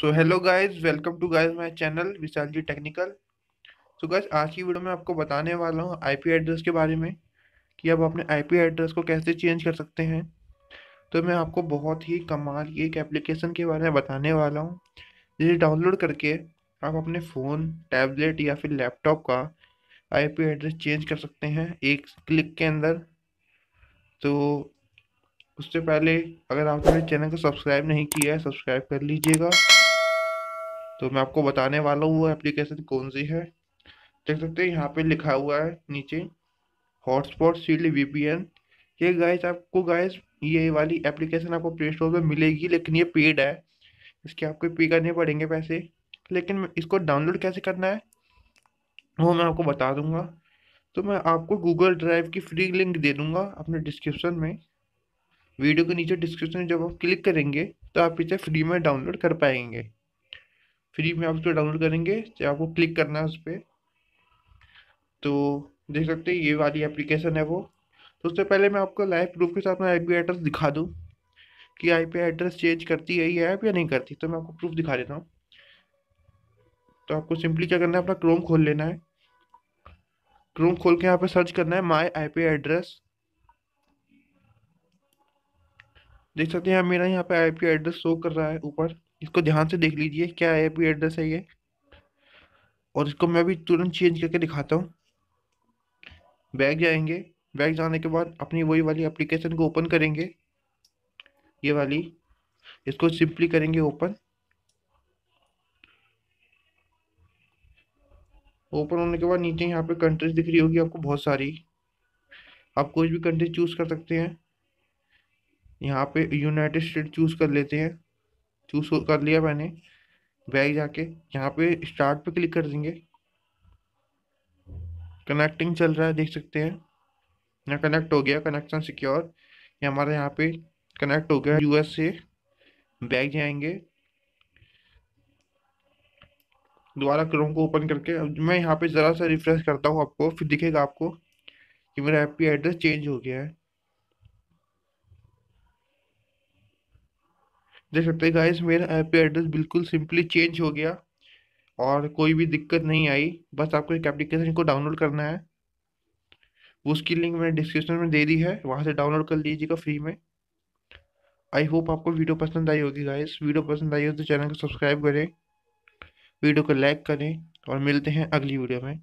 so hello guys welcome to guys my channel Vishal ji technical so guys आज की video में आपको बताने वाला हूँ आईपी एड्रेस के बारे में कि आप अपने आईपी एड्रेस को कैसे चेंज कर सकते हैं तो मैं आपको बहुत ही कमाल की एक एप्लीकेशन के बारे में बताने वाला हूँ जिसे डाउनलोड करके आप अपने फ़ोन टैबलेट या फिर लैपटॉप का पी एड्रेस चेंज कर सकते हैं एक क्लिक के अंदर तो उससे पहले अगर आपने मेरे चैनल को सब्सक्राइब नहीं किया है सब्सक्राइब कर लीजिएगा तो मैं आपको बताने वाला हूँ वो एप्लीकेशन कौन सी है देख सकते हैं यहाँ पे लिखा हुआ है नीचे हॉटस्पॉट सील्ड एन ये गाइस आपको गाइस ये वाली एप्लीकेशन आपको प्ले स्टोर पर मिलेगी लेकिन ये पेड है इसके आपको पे करने पड़ेंगे पैसे लेकिन इसको डाउनलोड कैसे करना है वो मैं आपको बता दूंगा तो मैं आपको गूगल ड्राइव की फ्री लिंक दे दूंगा अपने डिस्क्रिप्शन में वीडियो के नीचे डिस्क्रिप्शन में जब आप क्लिक करेंगे तो आप इसे फ्री में डाउनलोड कर पाएंगे फ्री में आप उसको डाउनलोड करेंगे चाहे आपको क्लिक करना है उस पर तो देख सकते हैं ये वाली एप्लीकेशन है वो तो उससे पहले मैं आपको लाइव प्रूफ के साथ में आई एड्रेस दिखा दूँ कि आईपी एड्रेस चेंज करती है ये ऐप या नहीं करती तो मैं आपको प्रूफ दिखा देता हूँ तो आपको सिंपली क्या करना है अपना क्रोम खोल लेना है क्रोम खोल के यहाँ पे सर्च करना है माय आईपी एड्रेस देख सकते हैं मेरा यहाँ पे आईपी एड्रेस शो कर रहा है ऊपर इसको ध्यान से देख लीजिए क्या आई पी एड्रेस है ये और इसको मैं भी तुरंत चेंज करके दिखाता हूँ बैग जाएंगे बैग जाने के बाद अपनी वही वाली एप्लीकेशन को ओपन करेंगे ये वाली इसको सिंपली करेंगे ओपन ओपन होने के बाद नीचे यहाँ पे कंट्रीज दिख रही होगी आपको बहुत सारी आप कोई भी कंट्री चूज़ कर सकते हैं यहाँ पे यूनाइटेड स्टेट चूज़ कर लेते हैं चूज कर लिया मैंने बैग जाके यहाँ पे स्टार्ट पे क्लिक कर देंगे कनेक्टिंग चल रहा है देख सकते हैं यहाँ कनेक्ट हो गया कनेक्शन सिक्योर ये हमारा यहाँ पे कनेक्ट हो गया यूएस से बैग जाएंगे दोबारा क्रोम को ओपन करके अब मैं यहाँ पे ज़रा सा रिफ्रेश करता हूँ आपको फिर दिखेगा आपको कि मेरा आईपी एड्रेस चेंज हो गया है देख सकते हैं गाइस मेरा ऐप एड्रेस बिल्कुल सिंपली चेंज हो गया और कोई भी दिक्कत नहीं आई बस आपको एक एप्लीकेशन को डाउनलोड करना है उसकी लिंक मैंने डिस्क्रिप्शन में दे दी है वहाँ से डाउनलोड कर लीजिएगा फ्री में आई होप आपको वीडियो पसंद आई होगी गाइस वीडियो पसंद आई हो तो चैनल को सब्सक्राइब करें वीडियो को लाइक करें और मिलते हैं अगली वीडियो में